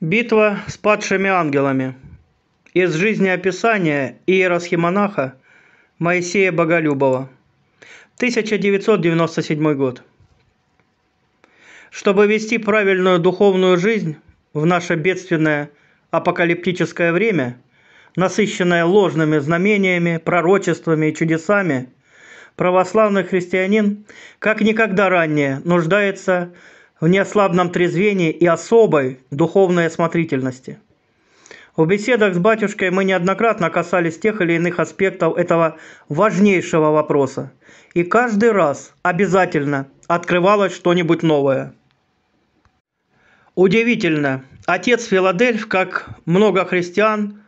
Битва с падшими ангелами. Из жизнеописания иеросхимонаха Моисея Боголюбова. 1997 год. Чтобы вести правильную духовную жизнь в наше бедственное апокалиптическое время, насыщенное ложными знамениями, пророчествами и чудесами, православный христианин как никогда ранее нуждается в в неослабном трезвении и особой духовной осмотрительности. В беседах с батюшкой мы неоднократно касались тех или иных аспектов этого важнейшего вопроса, и каждый раз обязательно открывалось что-нибудь новое. Удивительно, отец Филадельф, как много христиан,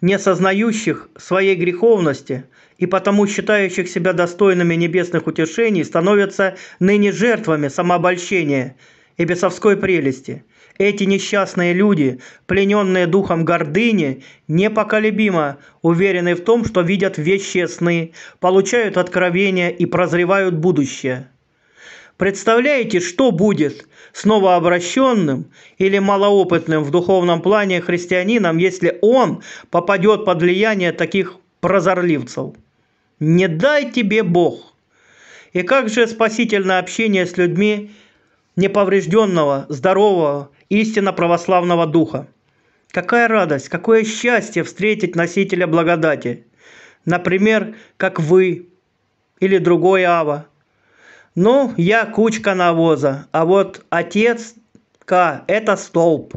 не сознающих своей греховности и потому считающих себя достойными небесных утешений, становятся ныне жертвами самообольщения и бесовской прелести. Эти несчастные люди, плененные духом гордыни, непоколебимо уверены в том, что видят вещие сны, получают откровения и прозревают будущее – Представляете, что будет с новообращенным или малоопытным в духовном плане христианином, если он попадет под влияние таких прозорливцев? Не дай тебе Бог! И как же спасительное общение с людьми неповрежденного, здорового, истинно православного духа? Какая радость, какое счастье встретить носителя благодати! Например, как вы или другой Ава – ну, я кучка навоза, а вот отец К – это столб.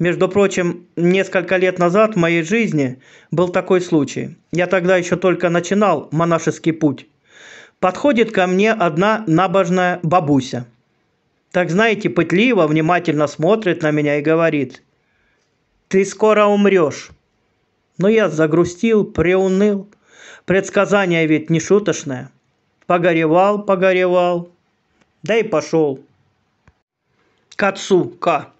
Между прочим, несколько лет назад в моей жизни был такой случай. Я тогда еще только начинал монашеский путь. Подходит ко мне одна набожная бабуся. Так знаете, пытливо, внимательно смотрит на меня и говорит, «Ты скоро умрешь». Но я загрустил, приуныл. Предсказание ведь не шуточное – Погоревал, погоревал, да и пошел к отцу К.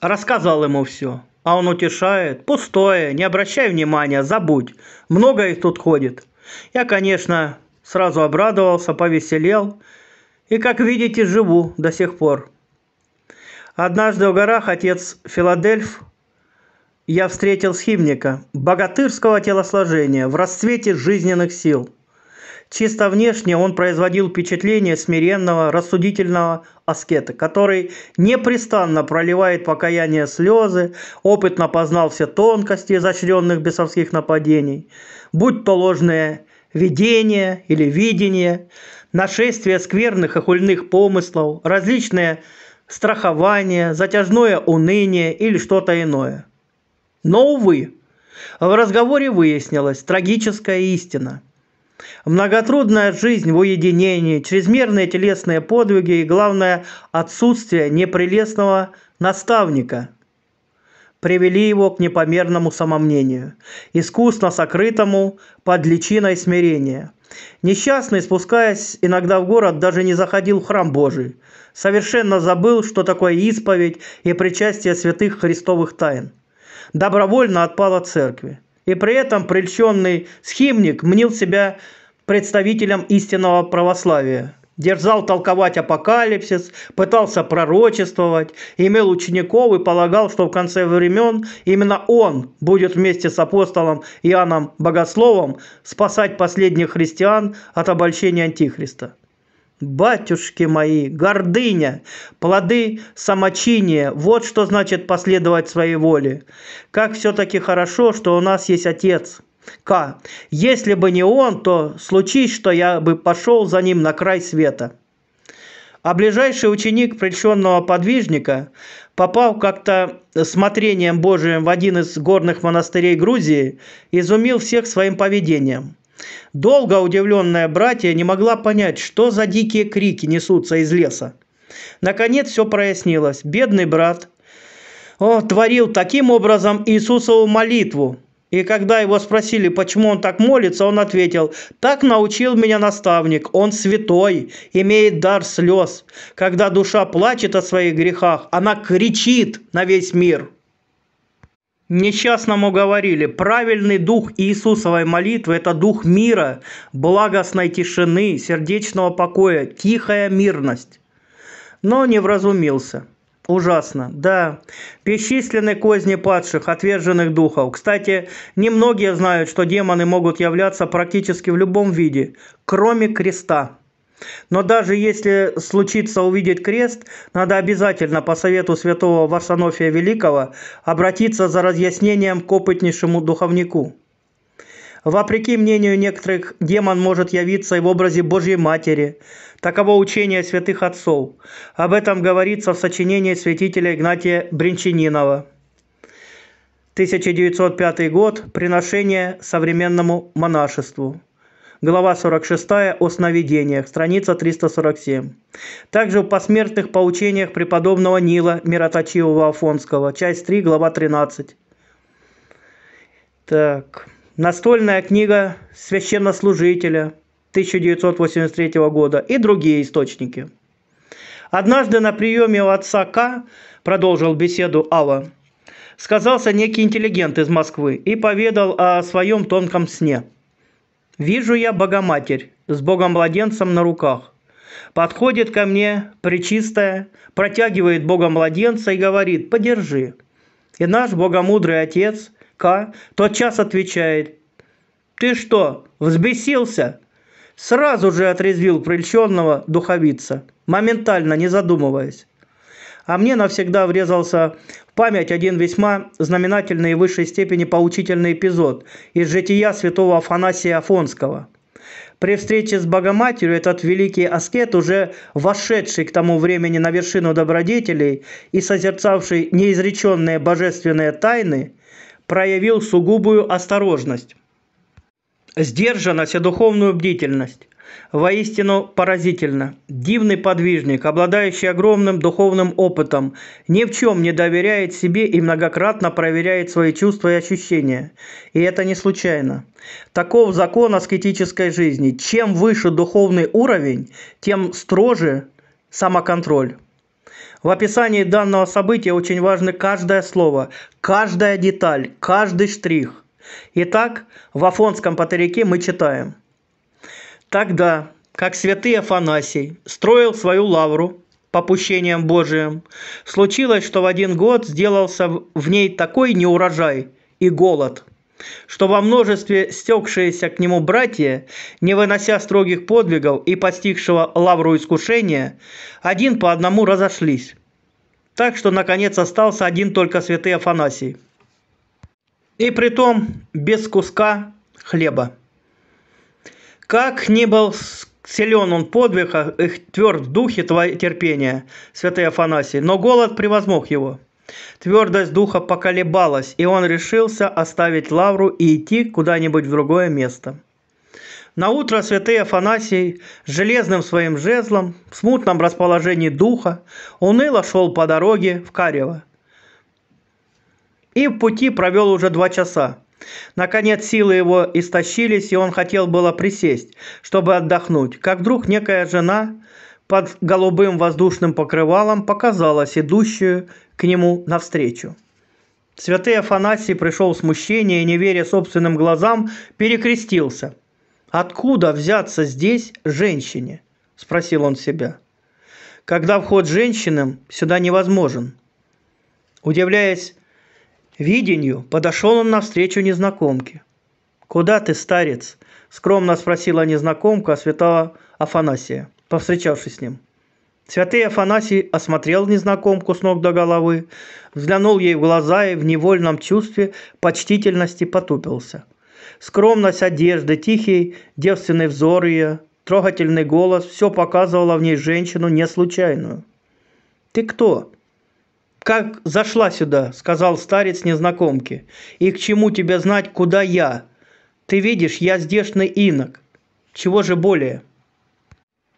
Рассказал ему все, а он утешает. Пустое, не обращай внимания, забудь. Много их тут ходит. Я, конечно, сразу обрадовался, повеселел. И, как видите, живу до сих пор. Однажды в горах отец Филадельф я встретил схимника, богатырского телосложения, в расцвете жизненных сил – Чисто внешне он производил впечатление смиренного, рассудительного аскета, который непрестанно проливает покаяние слезы, опытно познал все тонкости изощренных бесовских нападений, будь то ложное видение или видение, нашествие скверных и хульных помыслов, различные страхование, затяжное уныние или что-то иное. Но, увы, в разговоре выяснилась трагическая истина – Многотрудная жизнь в уединении, чрезмерные телесные подвиги и, главное, отсутствие непрелестного наставника привели его к непомерному самомнению, искусно сокрытому под личиной смирения. Несчастный, спускаясь иногда в город, даже не заходил в храм Божий, совершенно забыл, что такое исповедь и причастие святых христовых тайн. Добровольно отпал от церкви – и при этом прельщенный схимник мнил себя представителем истинного православия. Дерзал толковать апокалипсис, пытался пророчествовать, имел учеников и полагал, что в конце времен именно он будет вместе с апостолом Иоанном Богословом спасать последних христиан от обольщения Антихриста. Батюшки мои, гордыня, плоды самочиния, вот что значит последовать своей воле. Как все-таки хорошо, что у нас есть отец. К. Если бы не он, то случись, что я бы пошел за ним на край света. А ближайший ученик прельщенного подвижника попал как-то смотрением Божиим в один из горных монастырей Грузии, изумил всех своим поведением – Долго удивленная братья не могла понять, что за дикие крики несутся из леса. Наконец все прояснилось. Бедный брат о, творил таким образом Иисусову молитву. И когда его спросили, почему он так молится, он ответил, «Так научил меня наставник, он святой, имеет дар слез. Когда душа плачет о своих грехах, она кричит на весь мир». Несчастному говорили, правильный дух Иисусовой молитвы – это дух мира, благостной тишины, сердечного покоя, тихая мирность. Но не вразумился. Ужасно, да. Бесчисленны козни падших, отверженных духов. Кстати, немногие знают, что демоны могут являться практически в любом виде, кроме креста. Но даже если случится увидеть крест, надо обязательно по совету святого Варсонофия Великого обратиться за разъяснением к опытнейшему духовнику. Вопреки мнению некоторых, демон может явиться и в образе Божьей Матери. Таково учение святых отцов. Об этом говорится в сочинении святителя Игнатия Бринчининова. 1905 год. Приношение современному монашеству глава 46 о сновидениях, страница 347. Также в посмертных поучениях преподобного Нила Мироточивого Афонского, часть 3, глава 13. Так, настольная книга священнослужителя 1983 года и другие источники. Однажды на приеме у отца К, продолжил беседу Ава. сказался некий интеллигент из Москвы и поведал о своем тонком сне – Вижу я Богоматерь с Богом-младенцем на руках. Подходит ко мне Пречистая, протягивает Бога-младенца и говорит «Подержи». И наш богомудрый отец К. тотчас отвечает «Ты что, взбесился?» Сразу же отрезвил прельщенного духовица, моментально не задумываясь а мне навсегда врезался в память один весьма знаменательный и в высшей степени поучительный эпизод из жития святого Афанасия Афонского – при встрече с Богоматерью этот великий аскет, уже вошедший к тому времени на вершину добродетелей и созерцавший неизреченные божественные тайны, проявил сугубую осторожность, сдержанность и духовную бдительность. Воистину поразительно. Дивный подвижник, обладающий огромным духовным опытом, ни в чем не доверяет себе и многократно проверяет свои чувства и ощущения. И это не случайно. Таков закон аскетической жизни. Чем выше духовный уровень, тем строже самоконтроль. В описании данного события очень важно каждое слово, каждая деталь, каждый штрих. Итак, в Афонском патрике мы читаем – тогда, как святый Афанасий строил свою лавру попущением Божиим, случилось, что в один год сделался в ней такой неурожай и голод, что во множестве стекшиеся к нему братья, не вынося строгих подвигов и постигшего лавру искушения, один по одному разошлись. Так что, наконец, остался один только святый Афанасий. И притом без куска хлеба. Как ни был силен он подвига, их тверд в духе терпения, святой Афанасий, но голод превозмог его. Твердость духа поколебалась, и он решился оставить лавру и идти куда-нибудь в другое место. На утро святый Афанасий с железным своим жезлом, в смутном расположении духа, уныло шел по дороге в Карево. И в пути провел уже два часа. Наконец силы его истощились, и он хотел было присесть, чтобы отдохнуть, как вдруг некая жена под голубым воздушным покрывалом показалась идущую к нему навстречу. Святый Афанасий пришел в смущение и, не веря собственным глазам, перекрестился. «Откуда взяться здесь женщине?» – спросил он себя. «Когда вход женщинам сюда невозможен». Удивляясь виденью подошел он навстречу незнакомке. «Куда ты, старец?» – скромно спросила незнакомка святого Афанасия, повстречавшись с ним. Святый Афанасий осмотрел незнакомку с ног до головы, взглянул ей в глаза и в невольном чувстве почтительности потупился. Скромность одежды, тихий девственный взор ее, трогательный голос – все показывало в ней женщину не случайную. «Ты кто?» как зашла сюда?» – сказал старец незнакомке. «И к чему тебе знать, куда я? Ты видишь, я здешний инок. Чего же более?»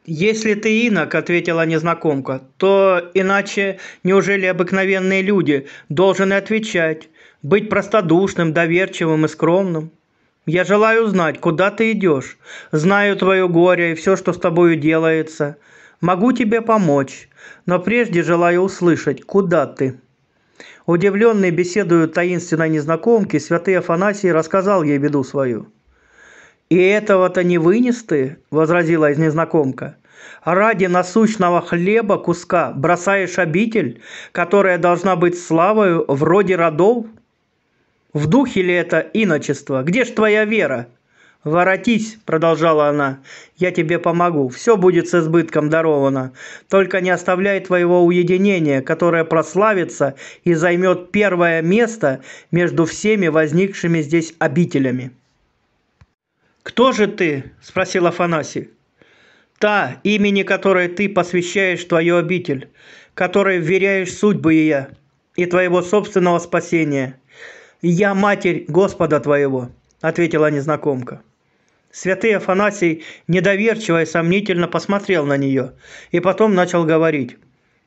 «Если ты инок», – ответила незнакомка, – «то иначе неужели обыкновенные люди должны отвечать, быть простодушным, доверчивым и скромным?» Я желаю знать, куда ты идешь. Знаю твое горе и все, что с тобою делается. Могу тебе помочь. Но прежде желаю услышать, куда ты?» Удивленный беседою таинственной незнакомки, святый Афанасий рассказал ей беду свою. «И этого-то не вынес ты?» – возразила из незнакомка. «Ради насущного хлеба куска бросаешь обитель, которая должна быть славою вроде родов? В духе ли это иночество? Где ж твоя вера? воротись продолжала она я тебе помогу все будет с избытком даровано только не оставляй твоего уединения которое прославится и займет первое место между всеми возникшими здесь обителями кто же ты спросил афанасий та имени которой ты посвящаешь твою обитель которой вверяешь судьбы ее и твоего собственного спасения я матерь господа твоего ответила незнакомка Святый Афанасий недоверчиво и сомнительно посмотрел на нее и потом начал говорить.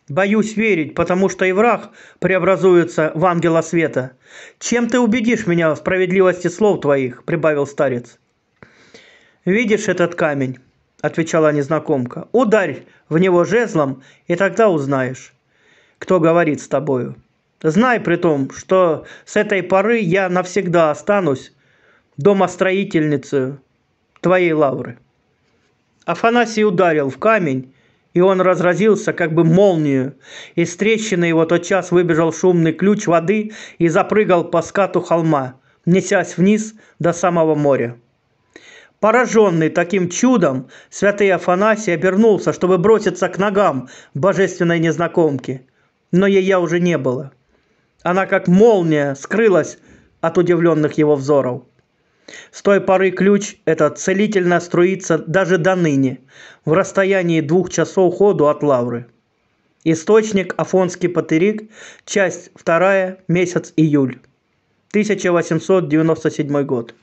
«Боюсь верить, потому что и враг преобразуется в ангела света. Чем ты убедишь меня в справедливости слов твоих?» – прибавил старец. «Видишь этот камень?» – отвечала незнакомка. «Ударь в него жезлом, и тогда узнаешь, кто говорит с тобою. Знай при том, что с этой поры я навсегда останусь домостроительницей твоей лавры. Афанасий ударил в камень, и он разразился как бы молнию. Из трещины его тотчас выбежал шумный ключ воды и запрыгал по скату холма, несясь вниз до самого моря. Пораженный таким чудом, святый Афанасий обернулся, чтобы броситься к ногам божественной незнакомки. Но ее уже не было. Она как молния скрылась от удивленных его взоров. С той поры ключ этот целительно струится даже до ныне, в расстоянии двух часов ходу от Лавры. Источник Афонский Патерик, часть 2, месяц июль, 1897 год.